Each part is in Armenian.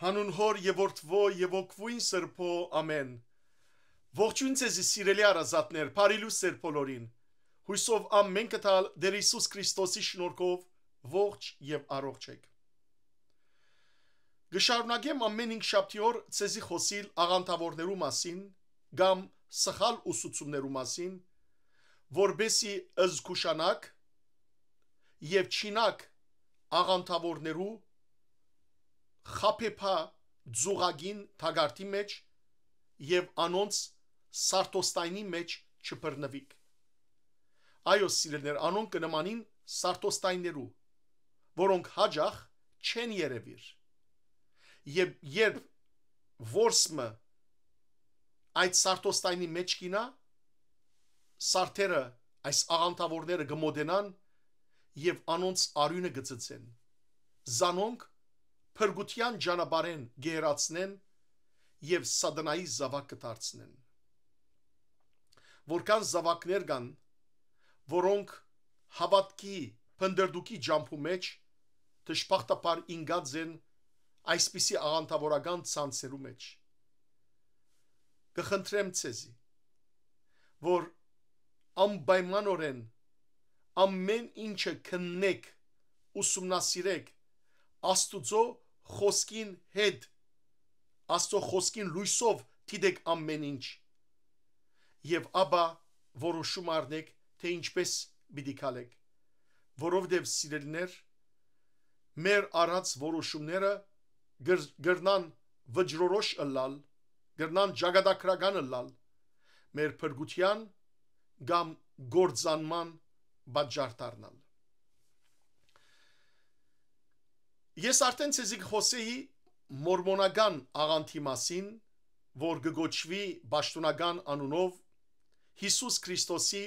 հանուն հոր եւ որդվո եւ օգվույն սրբո ամեն ողջույն ցեզի սիրելի արազատներ բարիլու սերփոլորին հույսով ամեն կտալ դեր Հիսուս Քրիստոսի շնորհքով ողջ եւ առողջ եք Գշարունակեմ ամեն 5 շաբթի օր ցեզի խոսիլ աղանտավորներու մասին կամ սխալ ուսուցումներու մասին որբեսի ըզգուշանակ եւ չինակ աղանտավորներու խափեփա զուգագին թագարտի մեջ եւ անոնց սարտոստայնի մեջ չբռնվիք։ Այո, սիրելներ, անոն կնմանին սարտոստայներու, որոնք հաջախ չեն երևիր։ Եվ երբ որսմը այդ սարտոստայնի մեջ կինա, սարտերը այս աղանտավորները գմոդենան եւ անոնց արյունը գծծեն։ Զանոնք փրկության ճանապարհեն գերացնեն եւ սադանայի զավակ կդարձնեն որքան զավակներ կան որոնք հավատքի փնդրդուկի ջամփու մեջ դժբախտաբար ինգած են այսպիսի աղանդավորական ցանցերու մեջ կխնդրեմ ցեզի որ անպայմանորեն ամեն ինչը քննեք ուսումնասիրեք Աստուծո խոսքին հետ Աստծո խոսքին լույսով դիտեք ամեն ինչ եւ ապա որոշում առնեք թե ինչպես պիտի քալեք որովհետև սիրելիներ մեր առած որոշումները գր, գրնան վճռորոշ ըլլալ գրնան ճակատագրական ըլլալ մեր փրկության կամ գործանման բաժար դառնալ Ես արդեն ցեզիկ խոսեի մորմոնական աղանդի մասին, որ գոչվի ճշտունական անունով Հիսուս Քրիստոսի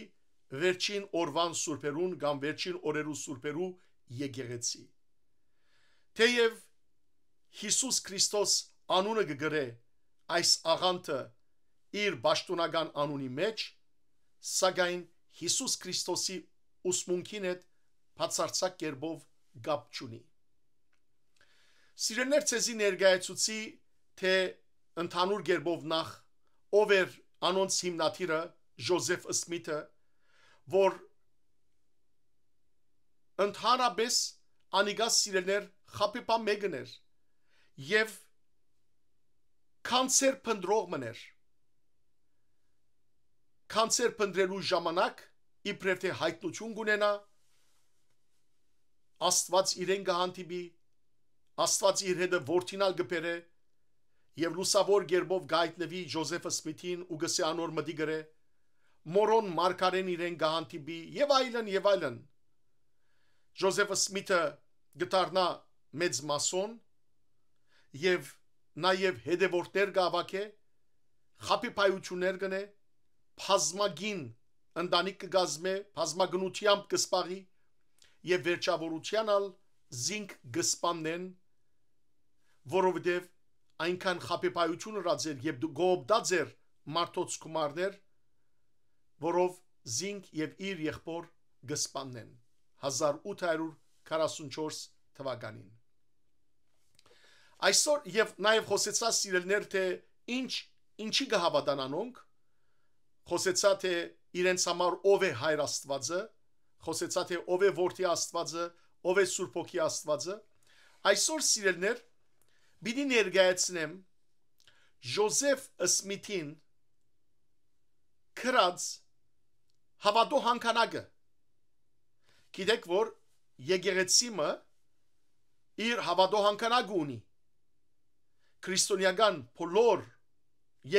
վերջին օրվան սուրբերուն կամ վերջին օրերու սուրբերու եկեղեցի։ Թեև Հիսուս Քրիստոս անունը գգրե այս աղանդը իր ճշտունական անունի մեջ, սակայն Հիսուս Քրիստոսի ուսմունքին հետ բացարձակ կերպով գապ չունի։ Սիրելներ ցեզի ներկայացուցի, թե ընդհանուր գերբով նախ ով էր անոնց հիմնադիրը Ժոզեֆ Սմիթը, որ ընդհանրապես անիգաս սիրելներ խապեպա մեկն էր եւ կանցեր փնտրող մներ կանցեր փնտրելու ժամանակ իբրև թե հայտնություն կունենա աստված իրեն կհանդիպի Աստված իր հետը ворթինալ գբերե եւ լուսավոր ģերբով գայտնվի Ջոզեֆը Սմիթին ու գսյանոր մդի գրե մորոն մարգարեն իրեն գահանտիբի եւ այլն եւ այլն Ջոզեֆը Սմիթը գտարնա մեծ մասոն եւ նաեւ հետևորդներ գավակե խապի պայություններ գնե բազմագին ընտանիք կգազմե բազմագնությամբ կսպաղի եւ վերջավորությանալ զինք գսպանեն որովհետև այնքան խապեպայություն ըրած էր եւ գոբդած էր մարդոց գումարներ որով զինք եւ իր եղբոր գսպաննեն 1844 թվականին այսօր եւ նաեւ խոսեցա սիրելներ թե ինչ ինչի կհավատանանոնք խոսեցա թե իրենց համար ով է հայր աստվածը խոսեցա թե ով է որդի աստվածը ով է սուրբ ոգի աստվածը այսօր սիրելներ Բիդի ներկայացնեմ Ժոզեֆ Սմիթին քրած հավատո հանգանակը։ Գիտեք որ եկեղեցիմը իր հավատո հանգանակը ունի։ Քրիստոնեական բոլոր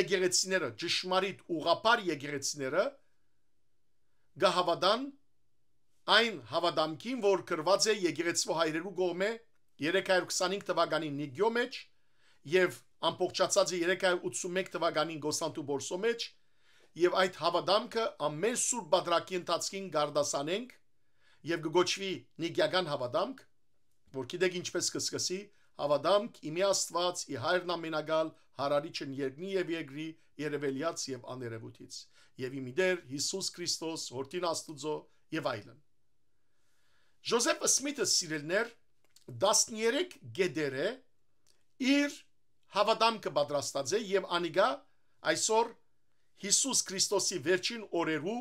եկեղեցիները, ճշմարիտ ուղապար եկեղեցիները գահավադան այն հավադամքին, որ կրված է եկեղեցու հայրերու կողմէ 325 թվականին Նիգյո մեջ եւ ամբողջացած 381 թվականին Գոսանտու Բորսո մեջ եւ այդ հավադամքը ամեն սուրբ բադրակի ընթացքին գարդասանենք եւ գոչվի Նիգյական հավադամք, որ գիտեք ինչպես կսկսի հավադամք իմի Աստված ի հայրն ամենագալ հարարիչն երկնի եւ երկրի երևելյաց եւ աներևույթից եւ իմի դեր Հիսուս Քրիստոս հորտին Աստուծո եւ այլն Ժոզեֆ Սմիթը սիրելներ 13 գեդերը իր հավադամքը պատրաստած է եւ անիգա այսօր Հիսուս Քրիստոսի վերջին օրերու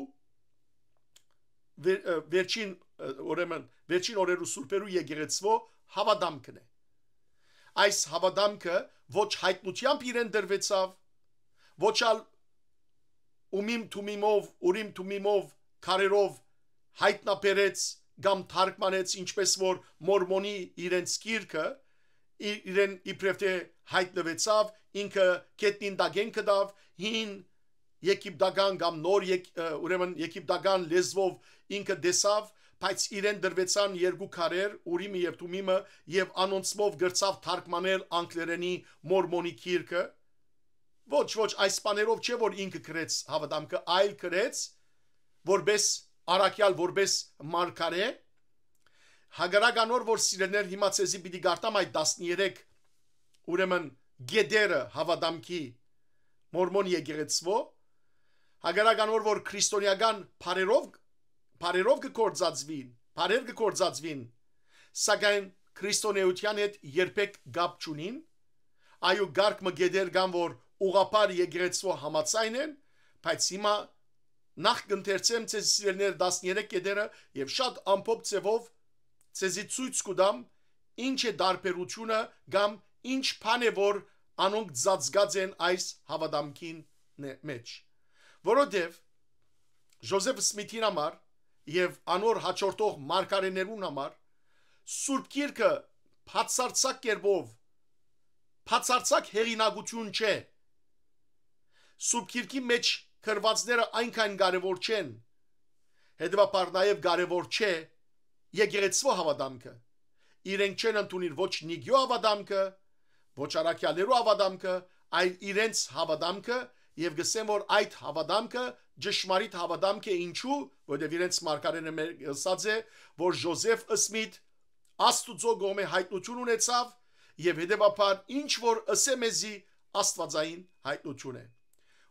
վեր, վերջին ուրեմն վերջին օրերու սուրբերու եկեղեցվո հավադամքն է այս հավադամքը ոչ հայտնությամբ իրեն դրվեցավ ոչ ալ ումիմ թումիմով ուրիմ թումիմով քարերով հայտնաբերեց կամ թարգմանեց ինչպես որ մորմոնի իրենց գիրքը իրեն իբրև թե հայտնվեցավ ինքը կետնին դագեն կդավ հին եգիպտական կամ նոր ուրեմն եգիպտական լեզվով ինքը դեսավ բայց իրեն դրվեցան երկու քարեր ուրիմը եւ թումիմը եւ անոնցմով գրծավ թարգմանել անգլերենի մորմոնի քիրքը ոչ ոչ այս բաներով չէ որ ինքը գրեց հավատամքը այլ գրեց որբես Արաքյալ որպես մարգարե հագարագանոր որ սիրելներ հիմա ցեզի պիտի գարտամ այդ 13 ուրեմն գեդերը հավադամքի մորմոն եկեղեցվո հագարագանոր որ քրիստոնեական բարերով բարերով կկործածվին բարեր կկործածվին սակայն քրիստոնեության հետ երբեք գապ չունին այո գարգ մը գեդեր կան որ ուղապար եկեղեցվո համացայն են բայց հիմա նախ կընթերցեմ ցեզ սիրելիներ 13 կետերը եւ շատ ամփոփ ծևով ցեզի ցույց կտամ ինչ է դարբերությունը կամ ինչ բան է որ անոնք ծածկած են այս հավադամքին մեջ որովհետև Ժոզեֆ Սմիթին համար եւ անոր հաջորդող մարգարեներուն համար Սուրբ Գիրքը բացարձակ կերպով բացարձակ հեղինակություն չէ Սուրբ Գիրքի մեջ Քրվածները այնքան կարևոր չեն։ Հետևաբար նաև կարևոր չէ եկեղեցու հավատամքը։ Իրենք չեն ընդունիր ոչ նիգյո հավատամքը, ոչ արաքյալերու հավատամքը, այլ իրենց հավատամքը եւ գսեմ որ այդ հավատամքը ճշմարիտ հավատամք է ինչու, որովհետեւ իրենց մարգարենը մեր ասած է, որ Ժոզեֆ Սմիթ Աստուծո գոմե հայտնություն ունեցավ եւ հետեւաբար ինչ որ ըսե մեզի Աստվածային հայտնություն է։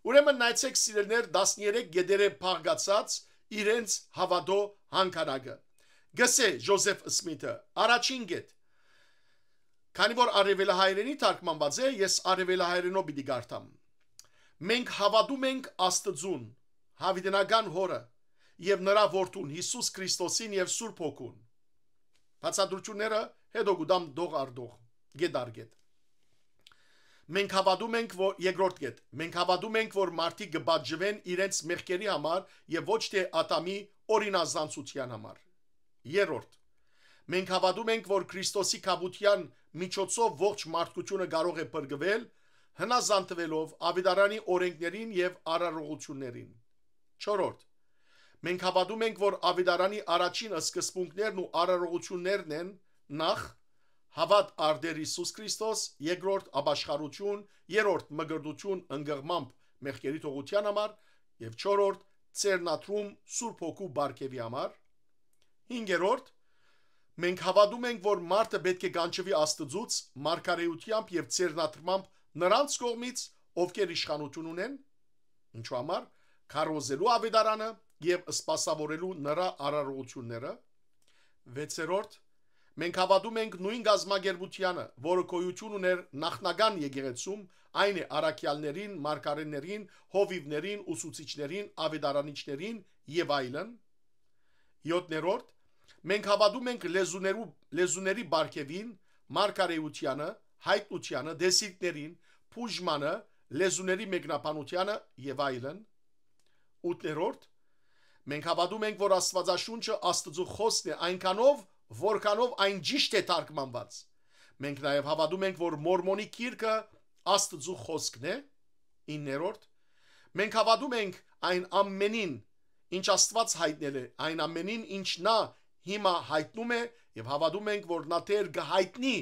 Ուրեմն նայցեք սիրելներ 13 գեդերը փաղկացած իրենց հավատո հանքարակը։ Գսե Ժոզեֆ Սմիթը առաջին գետ Քանի որ արևելահայերենի թարգմանված է, ես արևելահայերենով պիտի գարտամ։ Մենք հավատում ենք Աստծուն, հավիտենական հորը եւ նրա որդուն Հիսուս Քրիստոսին եւ Սուրբ Հոգուն։ Բացադրությունները հետո գուդամ դող արդող գեդարգետ Մենք հավատում ենք, որ երկրորդ կետ։ Մենք հավատում ենք, որ մարդիկ կբաժվեն իրենց մեղքերի համար եւ ոչ թե ատամի օրինազանցության համար։ Երրորդ։ Մենք հավատում ենք, որ Քրիստոսի կապության միջոցով ողջ մարդկությունը կարող է բրգվել հնազանդվելով ավիդարանի օրենքներին եւ արարողություններին։ 4. Մենք հավատում ենք, որ ավիդարանի առաջին սկզբունքներն ու արարողություններն են նախ հավատ արդեր Հիսուս Քրիստոս, երկրորդ աբաշխարություն, երրորդ մգրդություն ընկղմամբ մեղքերի թողության համար եւ չորրորդ ծերնատրում Սուրբ Հոգու բարգեւի համար։ 5-րդ Մենք հավատում ենք, որ մարդը պետք է գանչվի Աստծուց մարգարեությամբ եւ ծերնատրմամբ նրանց կողմից, ովքեր իշխանություն ունեն, ինչու համար քարոզելու ավետարանը եւ սпасավորելու նրա արարողությունները։ 6-րդ Մենք հավատում ենք նույն գազམ་ագերբությանը, որը գոյություն ուներ նախնական եկեղեցում, այն է առաքյալներին, մարգարեներին, հովիվներին, ուսուցիչներին, ավետարանիչներին եւ այլն։ 7-րդ Մենք հավատում ենք լեզուներու լեզուների բարգեւին, մարգարեությանը, հայտնությանը, դեսիրտներին, փուժմանը, լեզուների մեկնաբանությանը եւ այլն։ 8-րդ Մենք հավատում ենք, որ Աստվածաշունչը Աստծո խոսքն է այնքանով, որքանով այն ճիշտ է թարգմանված։ Մենք նաև հավատում ենք, որ Մորմոնի Գիրքը Աստծո խոսքն է 9-րդ։ Մենք հավատում ենք այն ամենին, ինչ Աստված հայտնել է, այն ամենին, ինչ նա հիմա հայտնում է եւ հավատում ենք, որ նա Տեր կհայտնի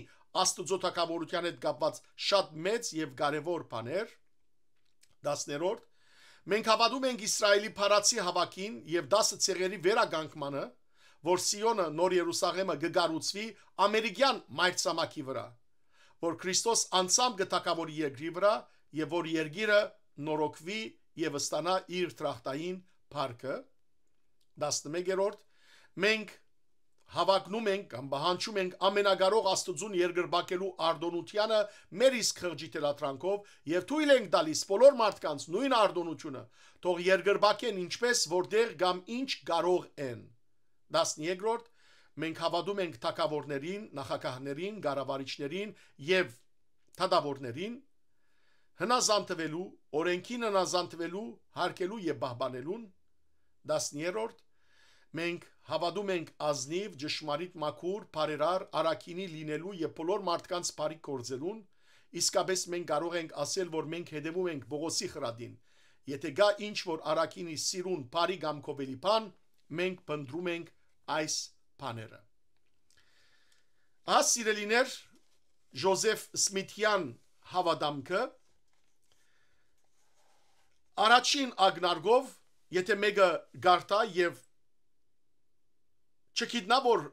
Աստծո թակավորության հետ կապված շատ մեծ եւ կարեւոր բաներ։ 10-րդ Մենք հավատում ենք Իսրայելի փառացի հավաքին եւ 10 ցեղերի վերագանքմանը 11 որ Սիոնը նոր Երուսաղեմը գգարուցվի ամերիկյան մայրցամաքի վրա, որ Քրիստոս անցամբ գտակավորի երկրի վրա եւ որ երկիրը նորոգվի եւ ստանա իր տրախտային парքը 11-րդ մենք հավակնում ենք կամ բանջում ենք ամենակարող Աստուծուն երկրբակելու արդոնությանը մեր իսկ խղճի տերատրանքով եւ թույլ ենք տալիս բոլոր մարդկանց նույն արդոնությունը, թող երկրբակեն ինչպես որտեղ կամ ինչ կարող են։ 12-րդ մենք հավատում ենք թակավորներին, նախագահներին, ղարավարիչներին եւ թադավորներին հնազանդվելու, օրենքին հնազանդվելու, հարկելու եւ բահբանելուն 13-րդ մենք հավատում ենք ազնիվ, ճշմարիտ մաքուր, բարերար, արաքինի լինելու եւ բոլոր մարդկանց բարի կործելուն, իսկապես մենք կարող ենք ասել, որ մենք հետևում ենք Բողոսի խրադին։ Եթե գա ինչ որ արաքինի սիրուն, բարի կամ կովելի բան, մենք բնդրում ենք այս բաները։ Աս սիրելիներ Ժոզեֆ Սմիթյան հավադամքը առաջին ագնարգով, եթե մեկը գարտա եւ չգիտնա որ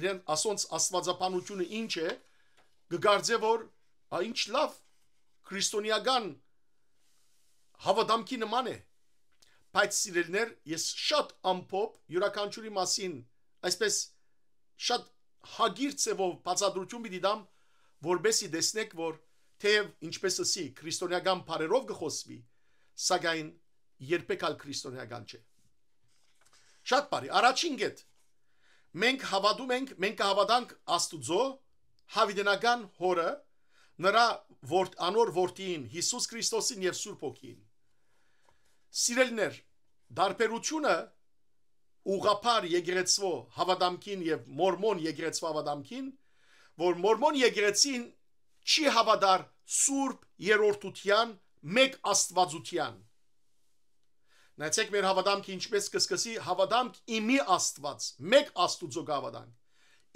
իրեն ասոնց աստվածապանությունը ինչ է, գգարձե որ ա ինչ լավ քրիստոնեական հավադամքի նման է Բայց սիրելներ, ես շատ ամփոփ յուրաքանչյուրի մասին, այսպես շատ հագիր ծևով բացադրություն պիտի դամ, որբեսի տեսնեք, որ թեև ինչպես ասի, քրիստոնեական բարերով գխոսվի, սակայն երբեք ալ քրիստոնեական չէ։ Շատ բարի, առաջին գետ։ Մենք հավատում ենք, մենք կհավատանք Աստուծո հավիդենական հորը, նրա ворդ անոր ворտին Հիսուս Քրիստոսին եւ Սուրբ Օքին Սիրելիներ, դարբերությունը ուղափար եգրեցվո հավադամքին եւ մորմոն եգրեցվո հավադամքին, որ մորմոն եգրեցին չի հավադար Սուրբ երրորդության մեկ աստվածության։ Նայեցեք մեր հավադամքը ինչպես կսկսի հավադամք իմի աստված, մեկ աստուծո հավադանք։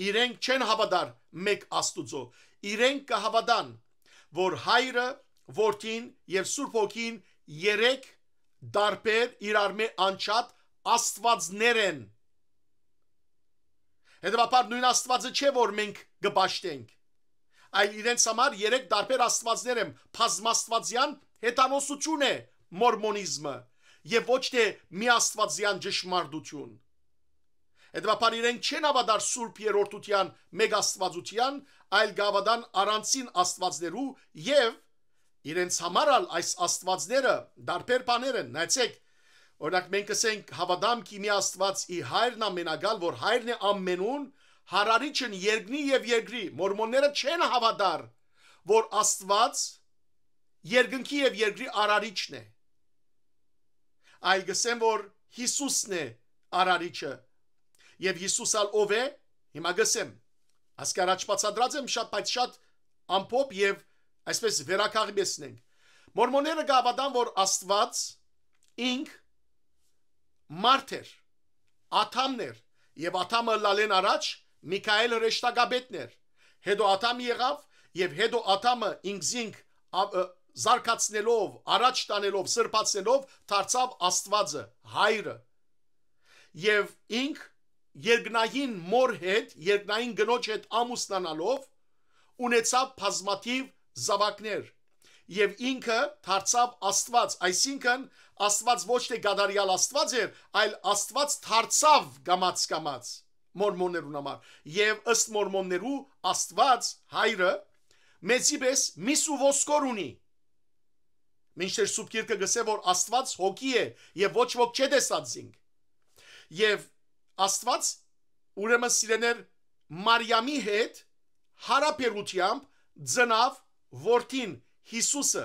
Իրենք չեն հավադար մեկ աստուծո, իրենք կհավադան, որ հայրը, որդին եւ Սուրբ Հոգին երեք դարբեր իրար մեր անչատ աստվածներ են։ Հետևաբար նույն աստվածը չէ, որ մենք գբաշտենք, այլ իրենց համար երեք դարբեր աստվածներ են, բազմաստվածյան հետանոսություն է մորմոնիզմը եւ ոչ թե միաստվածյան ճշմարտություն։ Հետևաբար իրենք չեն ավադար Սուրբ Երորդության մեկ աստվածության, այլ գավադան առանցին աստվածներու եւ Իրենց համար ալ այս աստվածները դարբեր բաներ են, նայեցեք, օրինակ մենք ասենք հավադամ կիմի աստված ի հայրն ամենագալ, որ հայրն է ամենուն, հարարիչն երկնի եւ երկրի, մորմոնները չեն հավատար, որ աստված երկնքի եւ երկրի արարիչն է։ Այլ գսեմ որ Հիսուսն է արարիչը։ Եվ Հիսուսալ ով է, հիմա գսեմ։ Ասկարաճ բացադրած եմ շատ, բայց շատ ամփոփ եւ և այսպես վերակաղմեսնենք։ Մորմոնները գավադան, որ Աստված ինք մարդ էր, աթամն էր, եւ աթամը լալեն առաջ Միկայել հրեշտակաբետն էր։ Հետո աթամ եղավ եւ հետո աթամը ինքզինք զարկացնելով, առաջ տանելով, սրբացնելով դարձավ Աստվածը, հայրը։ Եվ ինք երկնային մոր հետ, երկնային գնոջ հետ ամուսնանալով ունեցավ բազմաթիվ զավակներ եւ ինքը դարձավ Աստված, այսինքն Աստված ոչ թե գադարյալ Աստված էր, այլ Աստված դարձավ գամած կամած մորմոններուն համար եւ ըստ մորմոններու Աստված հայրը մեծի պես միս ու ոսկոր ունի Մինչդեռ սուբկիրկը գսե որ Աստված հոգի է եւ ոչ ոք չի տեսած զինք։ Եվ Աստված ուրեմն սիրեներ Մարիամի հետ հարաբերությամբ ծնավ որդին Հիսուսը,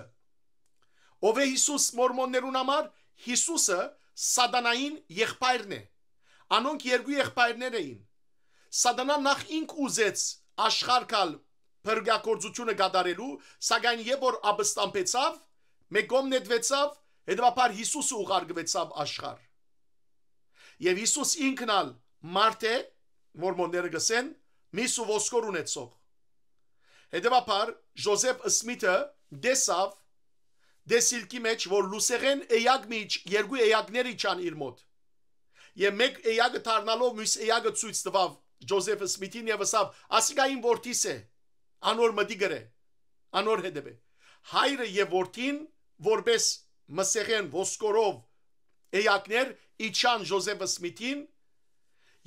ով է Հիսուս մորմոններուն համար, Հիսուսը սատանային եղբայրն է։ Անոնք երկու եղբայրներ էին։ Սատանան նախ ինք ուզեց աշխարհալ բրգակորձությունը գադարելու, սակայն երբ որ աբստամբեցավ, մեկոմ նետվեցավ, հետվաբար Հիսուսը ուղարկվեցավ աշխարհ։ Եվ Հիսուս ինքնալ մարդ է, մորմոնները գսեն, միս ու ոսկոր ունեցող Հետևաբար Ժոզեփ Սմիթը դեսավ դեսիլքի մեջ, որ լուսեղեն էյակ միջ երկու էյակների չան իր մոտ։ Եվ մեկ էյակը դառնալով մյուս էյակը ցույց տվավ Ջոզեֆ Սմիթին եւ ասավ. «Ասիկային որդիս է, անոր մտի գրե, անոր հետեւե»։ Հայրը եւ որդին որպես մսեղեն ոսկորով էյակներ իջան Ջոզեֆ Սմիթին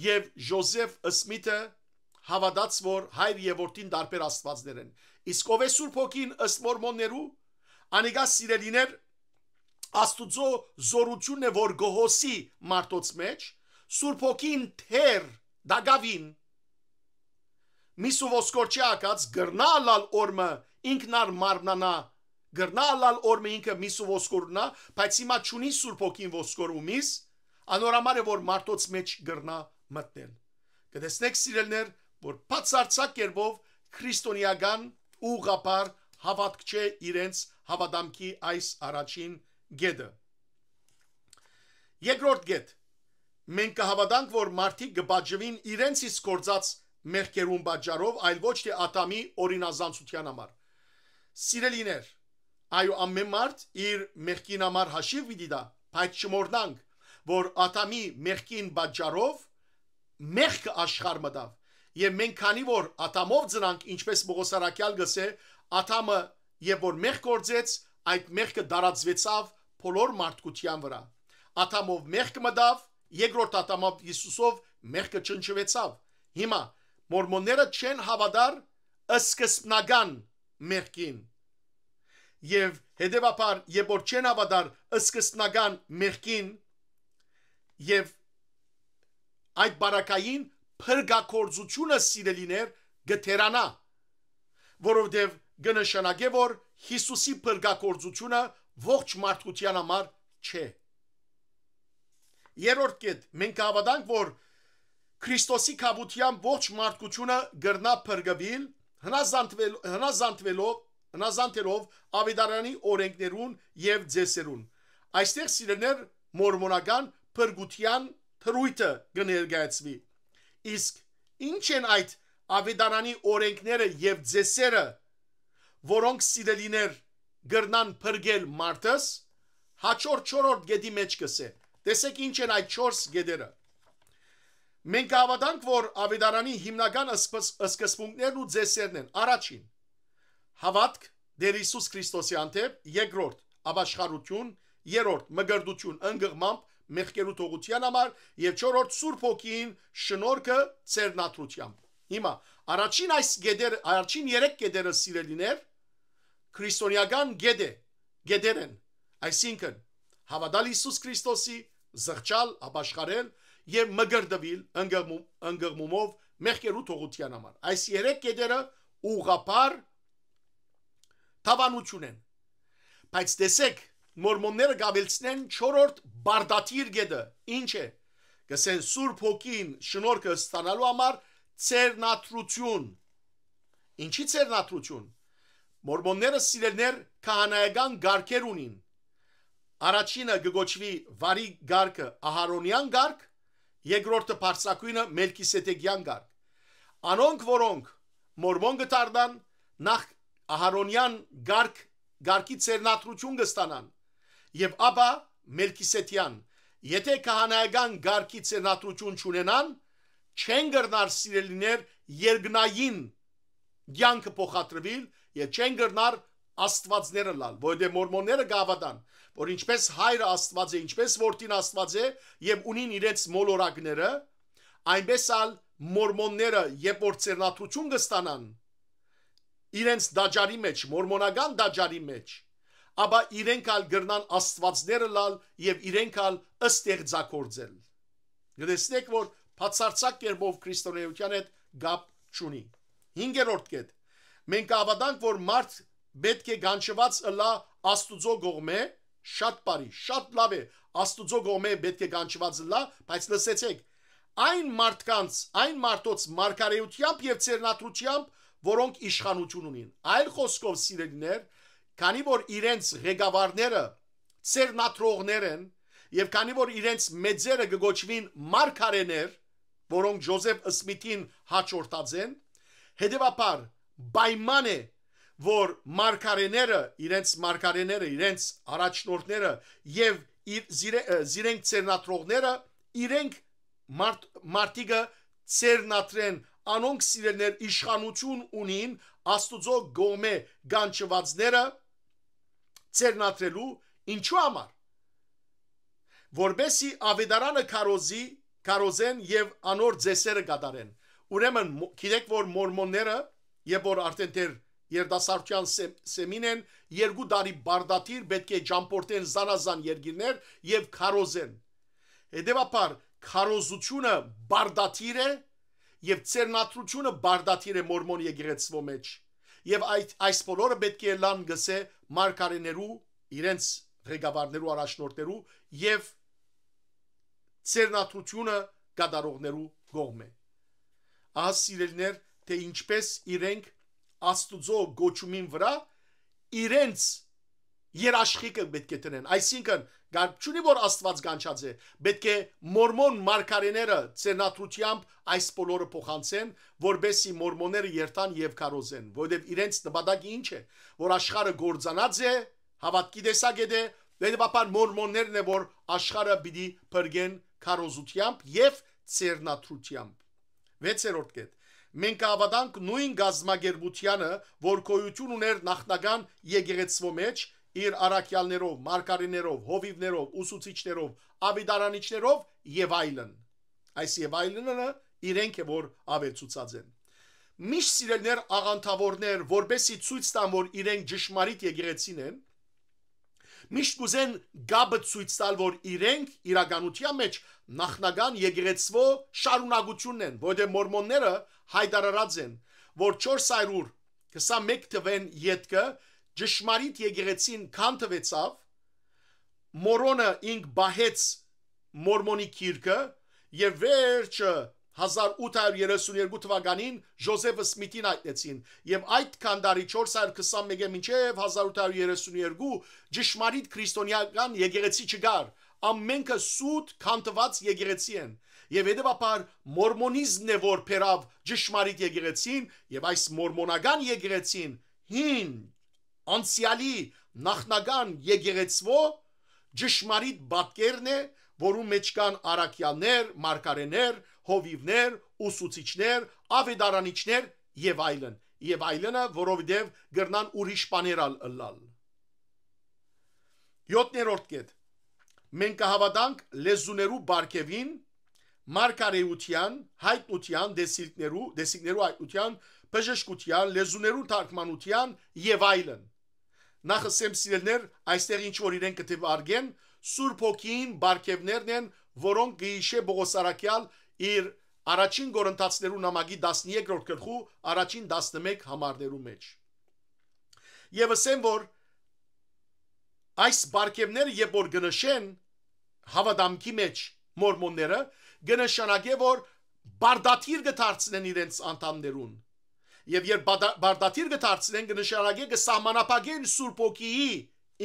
եւ Ջոզեֆ Սմիթը հավատաց, որ հայր եւ որդին տարբեր աստվածներ են։ Իսկ ով է Սուրբ Հոգին ըստ մորմոններու, անիգա սիրելիներ, Աստուծո զորությունն է, որ գոհոսի մարդոց մեջ, Սուրբ Հոգին թեր դագավին Միսովոսկորչի ակած գրնալալ օրմը ինքնար մարմնանա գրնալալ օրմը ինքը միսովոսկորնա բայց հիմա ճունի Սուրբ Հոգին ոսկորումից անորամար է որ մարդոց մեջ գրնա մտնել կդեսնեք սիրելներ որ բացարձակ երբով քրիստոնեական ուղղապար հավատք չէ իրենց հավատամքի այս առաջին գեդը։ Երկրորդ գետ։ Մենք կհավատանք, որ մարդիկ կբաժվին իրենց իսկ կործած մեղքերուն բաժարով, այլ ոչ թե ատամի օրինազանցության համար։ Սիրելիներ, այո ամեն մարդ իր մեղքին համար հաշիվ պիտի դա, բայց չմոռնանք, որ ատամի մեղքին բաժարով մեղքը աշխարհ մտավ Եվ մենք քանի որ ատամով ծրանք, ինչպես Մողոսարակյալ գսե, ատամը եւ որ մեղ կործեց, այդ մեղքը դարածվեցավ բոլոր մարդկության վրա։ Ատամով մեղք մտավ, երկրորդ ատամով Հիսուսով մեղքը չնչվեցավ։ Հիմա մորմոնները չեն հավատար սկսնական մեղքին։ Եվ հետևաբար, երբ որ չեն հավատար սկսնական մեղքին, եւ այդ բարակային փրկակորձությունը սիրելիներ գթերանա, որովհետև գնշանագե որ Հիսուսի փրկակորձությունը ողջ մարդկության համար չէ։ Երրորդ կետ, մենք հավատանք, որ Քրիստոսի կավության ողջ մարդկությունը գրնա փրկվել, հնազանդվել հնազանդվելով հնազանդելով ավիդարանի օրենքներուն եւ ձեսերուն։ Այստեղ սիրելներ մորմոնական փրկության թրույթը կներկայացվի։ Իսկ ինչ են այդ ավետարանի օրենքները եւ ձեսերը, որոնք սիրելիներ գրնան փրկել մարդըս, հաջորդ 4-րդ գեդի մեջ կսե։ Տեսեք ինչ են այդ 4 գեդերը։ Մենք հավատանք, որ ավետարանի հիմնական սկզբունքներն ու ձեսերն են։ Առաջին՝ հավատք դեր Հիսուս Քրիստոսի անթեփ, երկրորդ՝ ապաշխարություն, երրորդ՝ մգրդություն, ընկղմամբ, մեղքելու թողության համար եւ 4-րդ Սուրբ Հոգին շնորհքը ծերնաթրությամբ։ Հիմա առաջին այս գեդերը, առաջին 3 գեդերը սիրելիներ քրիստոնեական գեդե, գեդերեն, այսինքն հավատալ Հիսուս Քրիստոսի զղջալ, ապաշխարել եւ մգրդվել ընգղմում ընգղմումով մեղքելու թողության համար։ Այս 3 գեդերը ուղղափառ թավանություն են։ Բայց տեսեք, մորմոնները գավելցնեն 4-րդ բարդատիր գետը։ Ինչ է։ Գսեն Սուրբ Հոգին շնորհքը ստանալու համար ծերնատրություն։ Ինչի ծերնատրություն։ Մորմոնները սիրելներ քահանայական գարկեր ունին։ Առաջինը գոչվի Վարի գարկը, Ահարոնյան գարկ, երկրորդը Փարսակույնը Մելքիսեդեկյան գարկ։ Անոնք որոնք մորմոն գտարդան նախ Ահարոնյան գարկ գարկի ծերնատրություն կստանան եւ ապա Մելքիսեթյան եթե քահանայական գարկի ցենատրություն չունենան չեն գրնար սիրելիներ երկնային յանքը փոխադրվել եւ չեն գրնար աստվածները լալ որովհետեւ մորմոնները գավադան որ ինչպես հայրը աստված է ինչպես որդին աստված է եւ ունին իրենց մոլորակները այնպես ալ մորմոնները երբ որ ցերնաթություն կստանան իրենց դաջարի մեջ մորմոնական դաջարի մեջ ապա իրենք ալ գրնան աստվածները լալ եւ իրենք ալ ստեղծագործել։ Գրեցնեք որ բացարձակ կերպով քրիստոնեության հետ գապ չունի։ 5-րդ կետ։ Մենք ավադանք, որ մարդ պետք է գանչված լա Աստուծո գողմե, շատ բարի, շատ լավ է։ Աստուծո գողմե պետք է գանչված լա, բայց լսեցեք, այն մարդկանց, այն մարդոց մարգարեությամբ եւ ծերնատրությամբ, որոնք իշխանություն ունին։ Այլ խոսքով, սիրելիներ, Քանի որ իրենց ղեկավարները ծերնատրողներ են եւ քանի որ իրենց մեծերը գոչվին մարգարեներ, որոնք Ջոզեֆ Սմիթին հաջորդած են, հետեւաբար պայման է որ մարգարեները իրենց մարգարեները իրենց առաջնորդները եւ իր զիրենք ծերնատրողները իրենք մարդ մարտիկը ծերնատրեն անոնք սիրելներ իշխանություն ունին աստուծո գոմե գանչվածները ծերնատրելու ինչու համար որբեսի ավետարանը կարոզի կարոզեն եւ անոր ձեսերը կատարեն ուրեմն գիտեք որ մորմոնները երբ որ արդեն դեր երդասարչյան սեմին են երկու տարի բարդաթիր պետք է ջամփորտեն զանազան երկիրներ եւ քարոզեն հետեւաբար քարոզությունը բարդաթիր է եւ ծերնատրությունը բարդաթիր է մորմոն եկեղեցվո մեջ եւ այդ այս բոլորը պետք է լան գսե մարգարեներու իրենց ղեկավարներու առաջնորդներու եւ ծերնաթությունը կատարողներու կողմ է ասիրելներ թե ինչպես իրենք աստուծո գոչումին վրա իրենց երաշխիքը պետք է դնեն այսինքն չունի որ աստված գանչած է պետք է մորմոն մարգարեները ցենատրությամբ այս բոլորը փոխանցեն որբեսի մորմոնները երթան եւ կարոզեն որովհետեւ իրենց նպատակը ինչ է որ աշխարը գործանած է հավատքի տեսակ է դե դեպապան մորմոններն է որ աշխարը պիտի բրգեն կարոզությամբ եւ ցերնատրությամբ վեցերորդ կետ մենք ավադանք նույն գազմագերբությանը, որ կոյություն ուներ նախնական եկեղեցվո մեջ իր առաքյալներով, մարգարիներով, հովիվներով, ուսուցիչներով, ավիդարանիչներով եւ այլն։ Այս եւ այլնը իրենք է որ ավեցուցած են։ Միշտ սիրելներ աղանթավորներ, որբեսի ցույց տան, որ իրենք ճշմարիտ եկեղեցին են, միշտ կուզեն գաբը ցույց տալ, որ իրենք իրականության մեջ նախնական եկեղեցվո շարունակությունն են, որտեղ մորմոնները հայտարարած են, որ 421 թվեն յետքը Ջշմարիտ եկեղեցին քան թվեցավ, Մորոնը ինք բահեց մորմոնի քիրքը եւ վերջը 1832 թվականին Ժոզեֆ Սմիթին այդեցին եւ այդ կանդարի 421-ը մինչեւ 1832 ճշմարիտ քրիստոնեական եկեղեցի չկար ամենքը սուտ կանտված եկեղեցի են եւ հետեւաբար մորմոնիզմն է որ փերավ ճշմարիտ եկեղեցին եւ այս մորմոնական եկեղեցին հին անցյալի նախնական եգեգեցվո ճշմարիտ բատկերն է, որում մեջ կան արաքյաներ, մարգարեներ, հովիվներ, ուսուցիչներ, ավետարանիչներ եւ այլն, եւ այլնը, որովհետեւ գրնան ուրիշ բաներ ըլլալ։ 7-րդ կետ։ Մենք կհավատանք լեզուներու բարգևին, մարգարեության, հայտնության, դեսիլկներու, դեսիլկներու հայտնության, բժշկության, լեզուներու թարգմանության եւ այլն նախ ասեմ սիրելներ, այստեղ ինչ որ իրեն կդիվարգեն Սուրբ ոգին բարգևներն են, որոնք գիշե Բողոսարակյալ իր առաջին Գորընթացներու նամակի 13-րդ գլխու առաջին 11 համարներու մեջ։ Եվ ասեմ, որ այս բարգևները երբ որ գնշեն հավադամքի մեջ մորմոնները, գնշանագե որ բարդաթիր կդարձնեն իրենց անդամներուն եւ երբ բարդաթիր կդարձնեն կնշանակի կսահմանապակեն Սուրբ ոգիի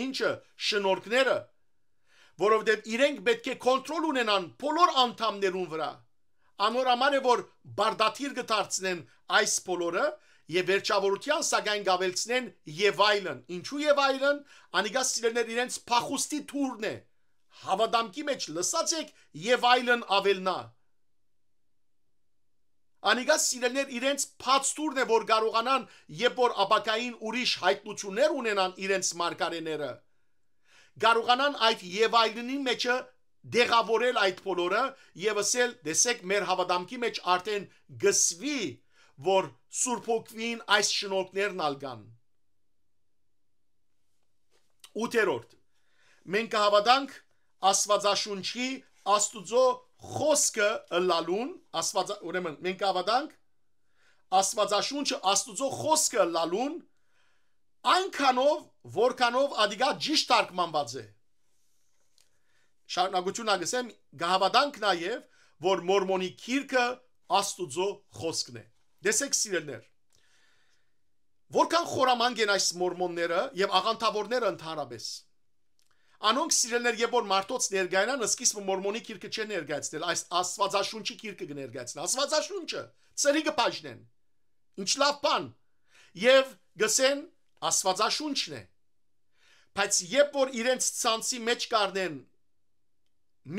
ինչը շնորհքները որովհետեւ իրենք պետք է կոնտրոլ ունենան բոլոր անդամներուն վրա անորաման է որ բարդաթիր կդարձնեն այս բոլորը եւ վերջավորության սակայն գավելցնեն եւ այլն ինչու եւ այլն անիգա սիրելներ իրենց փախուստի թուրն է հավադամքի մեջ լսացեք եւ այլն ավելնա Անիգաս սիրելներ իրենց փածտուրն է որ կարողանան երբ որ ապակային ուրիշ հայտնություններ ունենան իրենց մարգարեները կարողանան այդ եւ այլնի մեջը դեղավորել այդ բոլորը եւ ասել դեսեք մեր հավատամքի մեջ արդեն գսվի որ սուրբոքվին այս շնորհքներն ալգան ութերորդ մենք հավատանք աստվածաշունչի աստուծո խոսքը լալուն աստված ուրեմն մենք ավադանք աստվածաշունչը աստուծո խոսքը լալուն այնքանով որքանով ադիգա ճիշտ արկմանված է շարունակություն ագսեմ գահավադանք նաև որ մորմոնի քիրքը աստուծո խոսքն է դեսեք սիրելներ որքան խորամանկ են այս մորմոնները եւ աղանթավորները ընդհանրապես Անոնք սիրելներ, երբ որ մարդոց ներգայնան, սկիզբը մորմոնի քիրքը չեն ներգայացնել, այս Աստվածաշունչի քիրքը կներգայացնեն։ Աստվածաշունչը ծերի կփաճնեն։ Ինչ լավ բան։ Եվ գսեն Աստվածաշունչն է։ Բայց երբ որ իրենց ցանցի մեջ կառնեն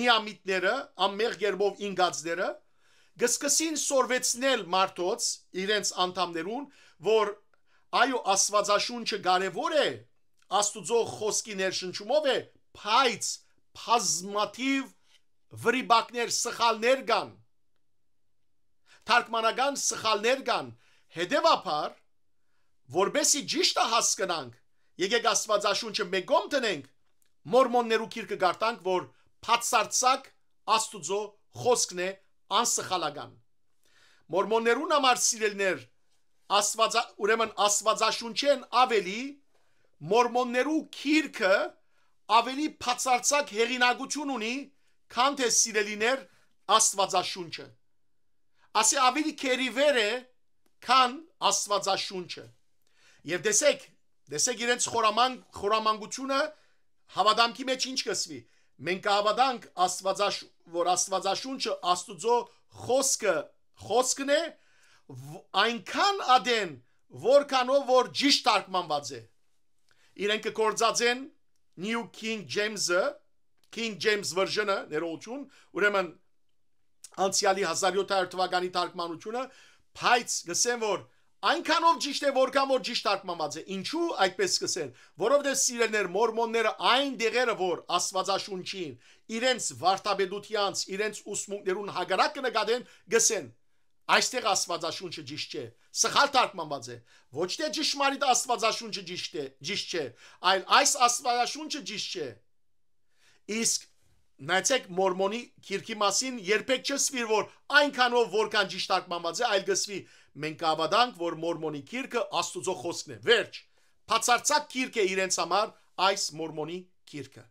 միամիտները, ամեղ երբով ինգածները, գսկսին սորվեցնել մարդոց իրենց անդամներուն, որ այո, Աստվածաշունչը կարևոր է, Աստուծո խոսքի ներշնչումով է, բայց բազմաթիվ վրիբակներ, սխալներ կան։ Թարգմանական սխալներ կան։ Հետևաբար, որբեսի ճիշտը հասկանանք, եկեք Աստվածաշունչը մեկում տնենք, մորմոններու քիրկը գարտանք, որ փածարցակ Աստուծո խոսքն է անսխալական։ Մորմոններուն համար սիրելներ, Աստվածա, ուրեմն Աստվածաշունչեն ավելի մորմոններու քիրքը ավելի բացարձակ հեղինակություն ունի, քան թե սիրելիներ Աստվածաշունչը։ Ասի ավելի քերիվեր է, քան Աստվածաշունչը։ Եվ դեսեք, դեսեք իրենց խորաման խորամանկությունը հավադամքի մեջ ինչ կսվի։ Մենք հավադանք Աստվածաշ, որ Աստվածաշունչը Աստուծո խոսքը, խոսքն է, այնքան ադեն, որքանով որ ճիշտ արկմանված է։ որ իրենք կգործածեն New King James-ը, King James version-ը ներողություն, ուրեմն անցյալի 1700 թվականի թարգմանությունը, բայց գսեմ որ այնքանով ճիշտ է որքան որ ճիշտ արկմամած է ինչու այդպես սկսեն որովհետև սիրելներ մորմոնները այն դեղերը որ աստվածաշունչին իրենց վարտաբեդությանց իրենց ուսմունքներուն հագարակ կնկատեն գսեն Այստեղ Աստվածաշունչը ճիշտ չէ։ Սխալ թարգմանված է։ Ոչ թե ճշմարիտ Աստվածաշունչը ճիշտ է, ճիշտ չէ, այլ այս Աստվածաշունչը ճիշտ չէ։ Իսկ նայեցեք մորմոնի քիրքի մասին երբեք չսվիր որ այնքանով որքան ճիշտ ակմամած է այլ գսվի մենք ավադանք որ մորմոնի քիրքը աստուծո խոսքն է վերջ բացարձակ քիրք է իրենց համար այս մորմոնի քիրքը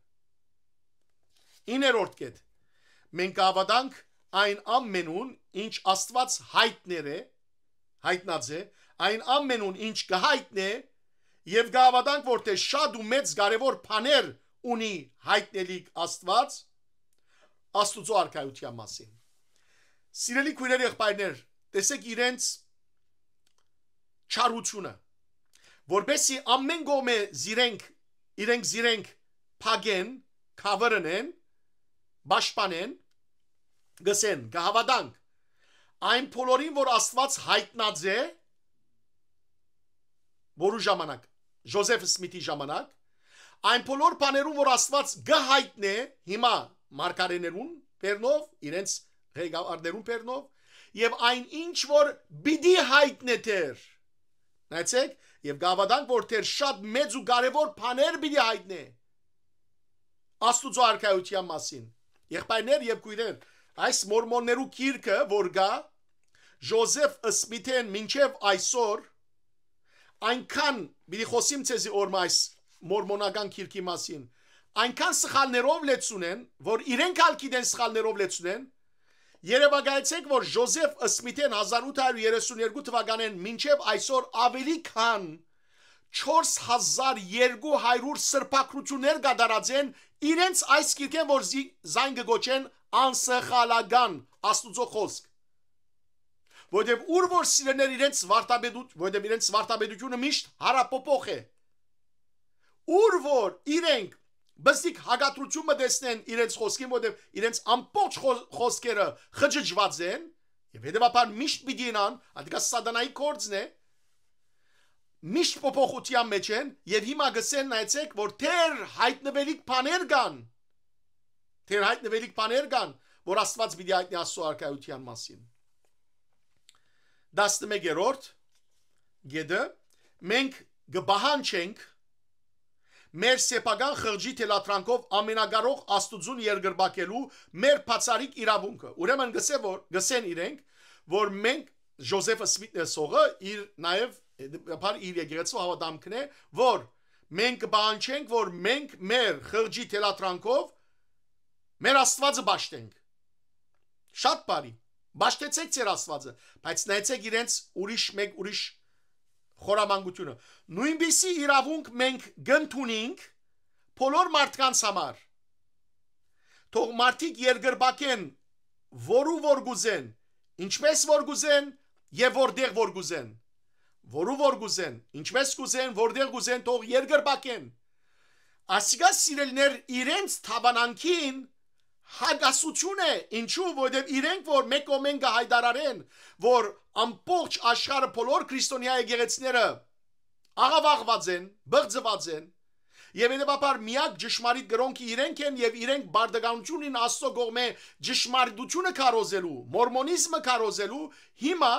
9-րդ կետ մենք ավադանք այն ամենուն, ինչ Աստված հայտներ է, հայտնած է, այն ամենուն, ինչ կհայտնե եւ գավադանք որտե շատ ու մեծ կարևոր բաներ ունի հայտնելիք Աստված Աստուծո արքայության մասին։ Սիրելի քույրերի եղբայրներ, տեսեք իրենց չարությունը, որբեսի ամեն գոմե զիրենք, իրենք զիրենք փագեն, խավրնեն, պաշտպանեն, գսեն, կհավատանք այն բոլորին, որ Աստված հայտնած է որու ժամանակ, Ժոզեֆ Սմիթի ժամանակ, այն բոլոր բաներուն, որ Աստված գհայտնե հիմա մարգարեներուն բեռնով իրենց ղեկավարներուն բեռնով եւ այն ինչ որ բիդի հայտնե Տեր նայեցեք եւ գավադանք որ Տեր շատ մեծ ու կարեւոր բաներ բիդի հայտնե Աստուծո արքայության մասին եղբայրներ եւ գույներ այս մորմոններու քիրքը, որ գա Ժոզեֆ Սմիթեն մինչև այսօր այնքան՝ մի խոսիմ ցեզի օրմա այս մորմոնական քիրքի մասին, այնքան սխալներով լեցուն են, որ իրենք ալ գիտեն սխալներով լեցուն են։ Երևակայեցեք, որ Ժոզեֆ Սմիթեն 1832 թվականին մինչև այսօր ավելի քան 4200 սրբակրություններ կդարած են իրենց այս գիրքեն, որ զայն գոչեն անսխալական աստուծո խոսք որովհետև ուր որ սիրեներ իրենց վարտաբեդուտ որովհետև իրենց վարտաբեդությունը միշտ հարապոփոխ է ուր որ իրենք բզիկ հագատրությունը դեսնեն իրենց խոսքին որովհետև իրենց ամբողջ խոսքերը խճճված են եւ հետեւաբար միշտ պիտի նան ադգա սատանայի կորձն է միշտ փոփոխության մեջ են եւ հիմա գսեն նայեցեք որ թեր հայտնվելիք բաներ կան Թեր հայտնվելիք բաներ կան, որ Աստված պիտի հայտնի Աստծո արքայության մասին։ 11-րդ գեդը մենք գբահանչենք մեր սեփական խղճի թելատրանքով ամենակարող աստուծուն երգրբակելու մեր բացարիք իրավունքը։ Ուրեմն գսե որ գսեն իրենք, որ մենք Ժոզեֆը Սմիթնեսողը իր նաև բար իր եկեղեցու հավատամքն է, որ մենք բանչենք, որ մենք մեր խղճի թելատրանքով Մեր Աստվածը ճաշտենք։ Շատ բարի։ Ճաշտեցեք ձեր Աստվածը, բայց նայեցեք իրենց ուրիշ մեկ ուրիշ խորամանկությունը։ Նույնպիսի իրավունք մենք գտնունենք բոլոր մարդկանց համար։ Թող մարդիկ երգրբակեն, որու որ գուզեն, ինչպես որ գուզեն եւ որտեղ որ գուզեն։ Որու որ գուզեն, ինչպես գուզեն, որտեղ գուզեն, թող երգրբակեն։ Ասիկա սիրելներ իրենց թաբանանքին հագասություն է, ինչու, որովհետև իրենք որ մեկ օմեն կհայտարարեն, որ ամբողջ աշխարհը բոլոր քրիստոնյա եկեղեցիները աղավաղված են, բղձված են, Եվ հետեւաբար միակ ճշմարիտ գրոնքի իրենք են եւ իրենք բարդականությունին աստծո գողմե ճշմարտությունը քարոզելու, մորմոնիզմը քարոզելու, հիմա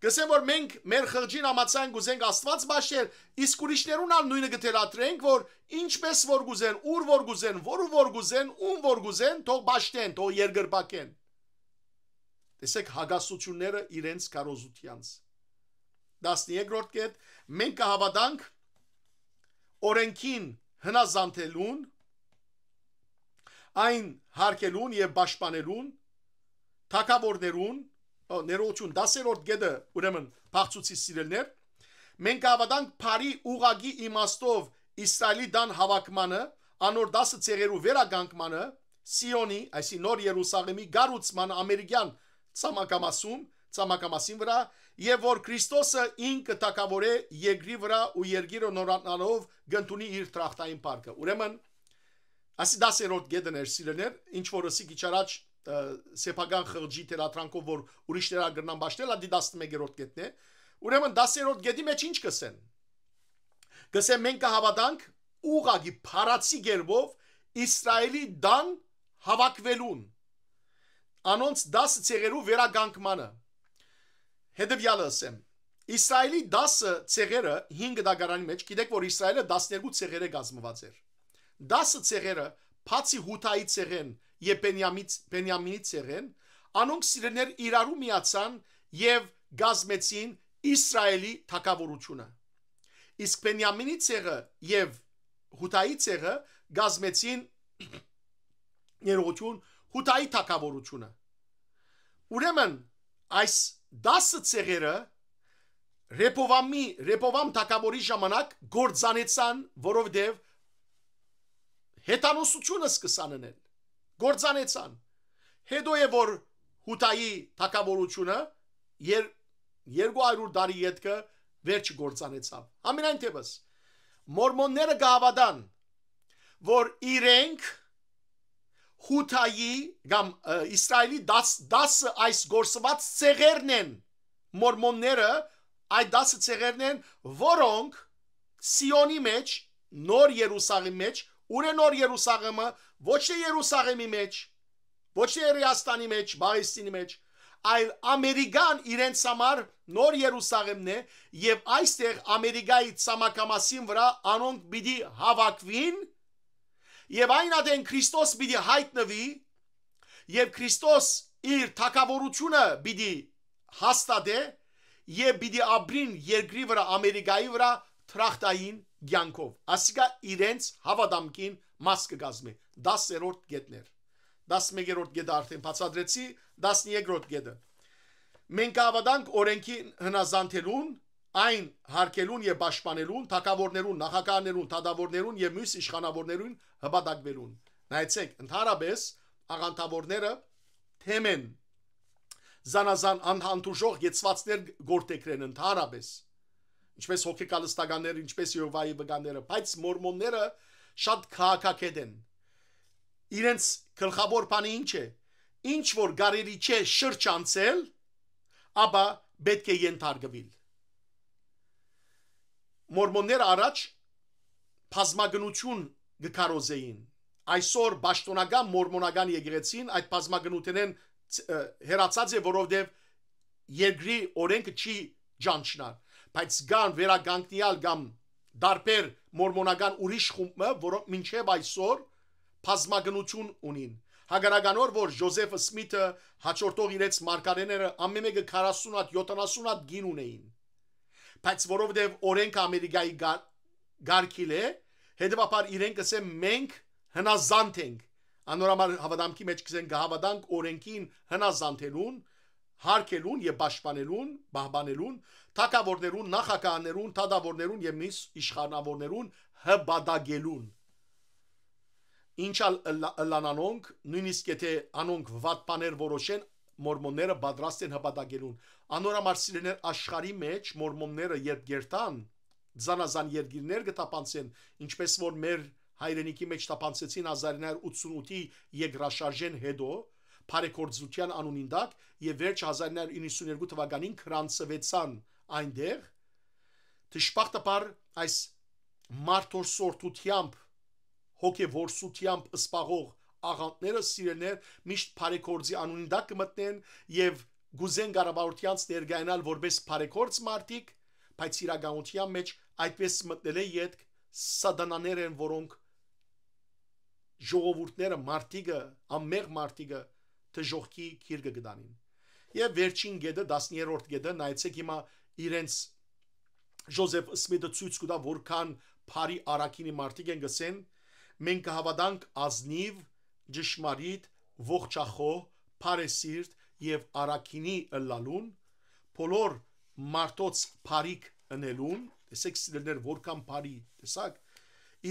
Գսեմ որ մենք մեր խղճին համացան գուզենք Աստված ճաշել, իսկ ուրիշներուն ալ նույնը գտելատրենք, որ ինչպես որ գուզեն, ուր որ գուզեն, որ ու որ գուզեն, ում որ գուզեն, թող ճաշեն, թող երգրբակեն։ Տեսեք հագասությունները իրենց կարոզությանց։ 13-րդ կետ մենք կհավատանք օրենքին հնազանդելուն այն հարկելուն եւ պաշտպանելուն թակավորներուն ներողություն 10-րդ գեդը ուրեմն փաղցուցի սիրելներ մենք ավադանք բարի ուղագի իմաստով իսրայելի դան հավաքմանը անոր 10 ցեղերու վերագանքմանը Սիոնի, այսի նոր Երուսաղեմի գառուցման ամերիկյան ցամակամասում, ցամակամասին վրա, եւ որ Քրիստոսը ինքը տակավորե երկրի վրա ու երկիրը նորանալով գտնունի իր տրախտային парքը։ Ուրեմն, ասի 10-րդ գեդներ սիրելներ, ինչ որսի գիչարաջ սեփական խղճի թերատրանքով որ ուրիշները գտնան ճաշտել, դա 11-րդ գետն է։ Ուրեմն 10-րդ գետի մեջ ինչ կսեն։ Կսեն մենք կհավատանք ուղագի փարացի գերբով Իսրայելի դան հավաքվելուն։ Անոնց 10 ցեղերու վերագանքմանը։ Հետևյալը ասեմ։ Իսրայելի 10 ցեղերը 5 դագարանի մեջ, գիտեք որ Իսրայելը 12 ցեղեր է գազմված էր։ 10 ցեղերը, բացի Հութայի ցեղեն, եւ Բենյամից Բենյամինից եղեն, անոնք սիրեներ իրարու միացան եւ գազմեցին Իսրայելի թակավորությունը։ Իսկ Բենյամինի ցեղը եւ Հուտայի ցեղը գազմեցին ներողություն Հուտայի թակավորությունը։ Ուրեմն այս 10 ցեղերը Ռեպովամի Ռեպովամ թակավորի ժամանակ գործանեցան, որովհետև հետանոսությունը սկսան անել գործանեցան։ Հետո է որ Հուտայի թակավորությունը եր 200 տարի յետքը վերջ գործանեցավ։ Ամենայն թեպս մորմոնները գավադան, որ իրենք Հութայի կամ Իսրայելի 10 10 այս գործված ցեղերն են մորմոնները այդ 10 ցեղերն են որոնք Սիոնի մեջ նոր Երուսաղեմի մեջ ունեն նոր Երուսաղեմը ոչ թե Երուսաղեմի մեջ, ոչ թե Երիաստանի մեջ, Պաղեստինի մեջ, այլ Ամերիկան իրենց համար նոր Երուսաղեմն է եւ այստեղ Ամերիկայի ցամաքամասին վրա անոնք պիտի հավաքվին եւ այն ադեն Քրիստոս պիտի հայտնվի եւ Քրիստոս իր թակավորությունը պիտի հաստատե եւ պիտի ապրին երկրի վրա Ամերիկայի վրա թրախտային ցանկով ասիկա իրենց հավադամքին մաս կգազմի 10-րդ գետներ 11-րդ գետը արդեն բացադրեցի 13-րդ գետը մենք ավադանք օրենքին հնազանդելուն այն հարկելուն եւ պաշտպանելուն թակավորներուն նախագահներուն թադավորներուն եւ մյուս իշխանավորներուն հպատակվելուն նայեցեք ընդհանրապես աղանդավորները թեմ են զանազան անհանդուրժող յեցվածներ գործեկրեն ընդհանրապես ինչպես հոգեկալստականները, ինչպես Եհովայի վկաները, բայց մորմոնները շատ քաղաքակետ են։ Իրենց գլխավոր բանը ինչ է։ Ինչ որ գարերի չէ շրջանցել, ապա պետք է ենթարկվել։ Մորմոններ առաջ բազմագնություն գկարոզեին։ Այսօր ճշտոնական մորմոնական եկեղեցին այդ բազմագնութենեն հերացած է, որովհետև երկրի օրենքը չի ճանչնար բայց կան վերագանքնիալ կամ դարբեր մորմոնական ուրիշ խումբը, որոնք մինչև այսօր բազմագնություն ունին։ Հագարագանոր որ Ջոզեֆ Սմիթը հաջորդող իրենց մարգարեները ամեն մեկը 40-ատ 70-ատ գին ունեին։ Բայց որովհետև օրենք Ամերիկայի գարկիլ է, հետևաբար իրենք ասեն մենք հնազանդ ենք։ Անորամար հավատամքի մեջ կսեն գահավատանք օրենքին հնազանդելուն, հարկելուն եւ պաշտպանելուն, բահբանելուն, թակավորներուն, նախագահաներուն, թադավորներուն եւ միս իշխանավորներուն հբադագելուն։ Ինչալ լանանոնք, նույնիսկ եթե անոնք վատ բաներ որոշեն, մորմոնները պատրաստ են հպատակելուն։ Անորամար սիրեներ աշխարի մեջ մորմոնները երբ գերտան, զանազան երկիրներ կտապանցեն, ինչպես որ մեր հայրենիքի մեջ տապանցեցին 1988-ի եգրաշարժեն հետո, Փարեգործության անունին դակ եւ վերջ 1992 թվականին քրանցվեցան այնտեղ դժբախտաբար այս մարտորսորտությամբ հոգեվորսությամբ սպաղող աղանդները սիրելներ միշտ բարեկորձի անունին դա կմտնեն եւ գուզեն գարաբարությանց ներգայանալ որպես բարեկորձ մարդիկ բայց իրականության մեջ այդպես մտնել է յետք սադանաներ են որոնք ժողովուրդները մարտիկը ամեղ մարտիկը դժողքի քիրկը գտանին եւ վերջին գեդը 13-րդ գեդը նայեցեք հիմա իրենց Ժոզեֆ Սմիթը ցույց կտա որքան բարի արաքինի մարդիկ են գսեն մենք կհավատանք ազնիվ ճշմարիտ ողջախո բարեսիրտ եւ արաքինի լալուն բոլոր մարտոց բարիկ ընելուն տեսեք սիրելներ որքան բարի տեսակ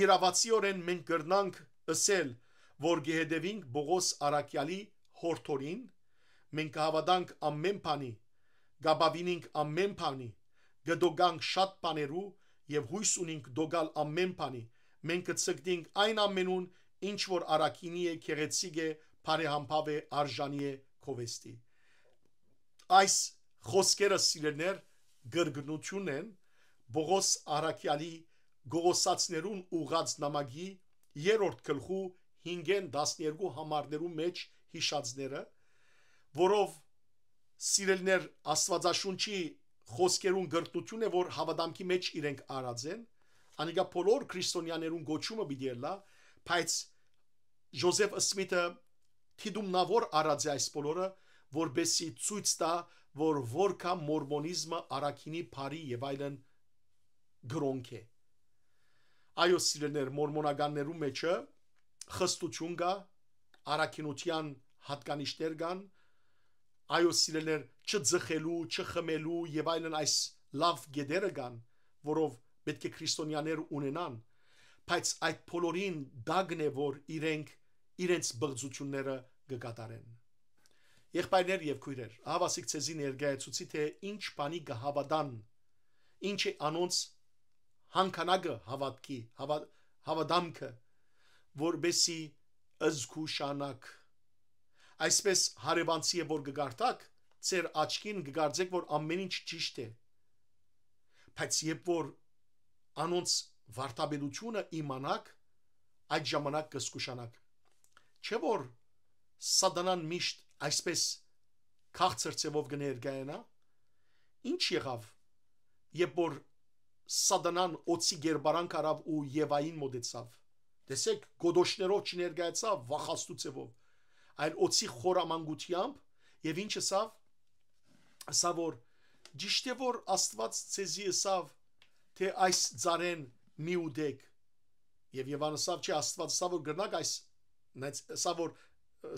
իրավացիորեն մենք կրնանք ըսել որ գեհեդևինք Բողոս Արաքյալի հորթորին մենք կհավատանք ամեն բանի Գաբավինինք ամեն բանի, գդոգանք շատ բաներու եւ հույս ունինք դոգալ ամեն բանի։ Մենք կցգտինք այն ամենուն, ինչ որ արակինի է, քերեցիկ է, բարեհամբավ է, արժանի է քովեստի։ Այս խոսքերը սիրելներ գրգնություն են Բողոս Արաքյալի գողոսացներուն ուղած նամակի երրորդ գլխու 5-ն 12 համարներու մեջ հիշածները, որով սիրելներ Աստվածաշունչի խոսքերուն գրտություն է, որ հավատամքի մեջ իրենք արած են, անիկա բոլոր քրիստոնյաներուն գոչումը պիտի լա, բայց Ջոզեֆ Սմիթը թիդումնավոր արած է այս բոլորը, որբեսի ցույց տա, որ որքան մորմոնիզմը արաքինի բարի եւ այլն գրոնք է։ Այո, սիրելներ, մորմոնականներու մեջը խստություն կա, արաքինության հատկանիշներ կան, այո սիրելներ չձխելու, չխմելու եւ այլն այս լավ գեդերը կան, որով պետք է քրիստոնյաներ ունենան, բայց այդ բոլորին դագն է, որ իրենք իրենց բղձությունները կկատարեն։ Եղբայրներ եւ քույրեր, հավասիկ ցեզի ներկայացուցի թե ինչ բանի կհավատան, ինչ է անոնց հանքանակը հավատքի, հավատ, հավատամքը, որբեսի ըզգուշանակ այսպես հարևանցի է որ գգարտակ, ծեր աչքին գգարձեք որ ամեն ինչ ճիշտ է։ Բայց երբ որ անոնց վարտաբեդությունը իմանակ, այդ ժամանակ կսկուշանակ։ Չէ որ սատանան միշտ այսպես քաղցր ծևով գներգայանա։ Ինչ եղավ, երբ որ սատանան օծի ģերբարանք արավ ու Եվային մոտեցավ։ Տեսեք, գոդոշներով չներգայացավ վախաստու ծևով այլ օծի խորամանկությամբ եւ ինչը սավ սա որ ճիշտ է որ Աստված ցեզի սավ թե այս ծարեն մի ուդեք եւ Եվանոսավ չի Աստված սա որ գրնակ այս նայց սա որ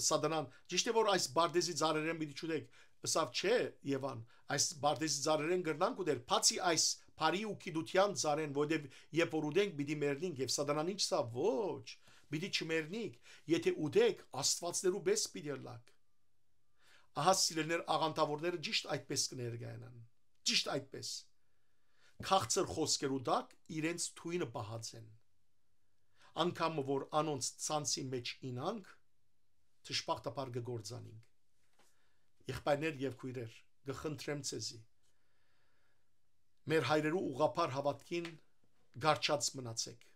սադանան ճիշտ է որ այս բարդեզի ծարերեն մի չուդեք սավ չէ Եվան այս բարդեզի ծարերեն գրնանք ու դեր բացի այս բարի ու քիդության ծարեն որտեւ երբ որ ուդենք պիտի մերնինք եւ սադանան ինչ սա ոչ Պիտի չմեռնիք, եթե ուտեք աստվածներու բես պիտի լակ։ Ահա սիրելներ աղանտավորները ճիշտ այդպես կներկայանան։ Ճիշտ այդպես։ Քաղցր խոսքեր ու դակ իրենց թույնը պահածեն։ Անկամ որ անոնց ցանցի մեջ ինանք, ճշփախտապար կգործանինք։ Իղբայրներ եւ քույրեր, գխնդրեմ ցեզի։ Մեր հայրերու ուղափար հավատքին գարչած մնացեք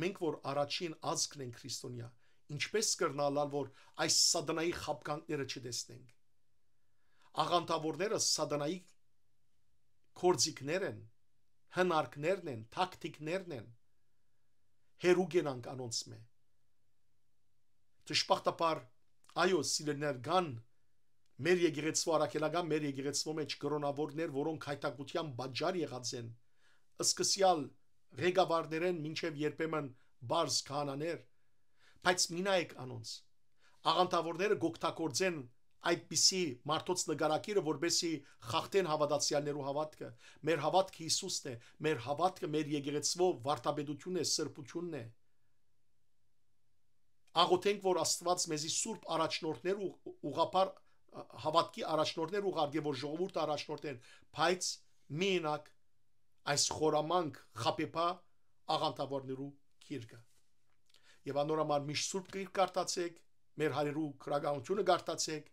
Մենք որ առաջին ազգն ենք քրիստոնյա, ինչպես կռնալալ որ այս սատանայի խապկանքները չտեսնենք։ Աղանդավորները սատանայի կորձիկներ են, հնարքներն են, տակտիկներն են։ Հերուգենանք անոնց մե։ Ճշմարտաբար այո, սիրելիներ կան մեր եկեղեցու արաքելական մեր եկեղեցու մեջ կրոնավորներ, որոնք հայտակության բաժար եղած են։ Սկսյալ ղեկավարներեն մինչև երբեմն բարձ քանաներ, բայց մինայեք անոնց։ Աղանդավորները գոկտակորձեն այդպիսի մարդոց նկարակիրը, որբեսի խախտեն հավատացյալներու հավատքը։ Մեր հավատքը Հիսուսն է, մեր հավատքը մեր եկեղեցվով վարտաբեդությունն է, սրբությունն է։ Աղոթենք, որ Աստված մեզի սուրբ առաջնորդներ ու ուղապար հավատքի առաջնորդներ ուղարկե, որ ժողովուրդը առաջնորդեն, բայց մինակ այս խորամանկ խապեպա աղանտավորներու քիրկը։ Եվ անորամար միշտ սուրբ քիրք կարտացեք, մեր հարերու քրագանությունը կարտացեք,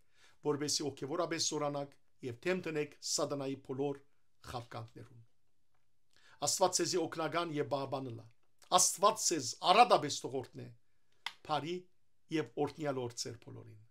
որբեսի ոգևորապես սորանակ եւ թեմ տնեք սատանայի փոլոր խապկանքներուն։ Աստված ցեզի օկնական եւ բաբանլա։ Աստված ցեզ արադաբես թողորտնե։ Փարի եւ օրտնյալ օր ծեր բոլորին։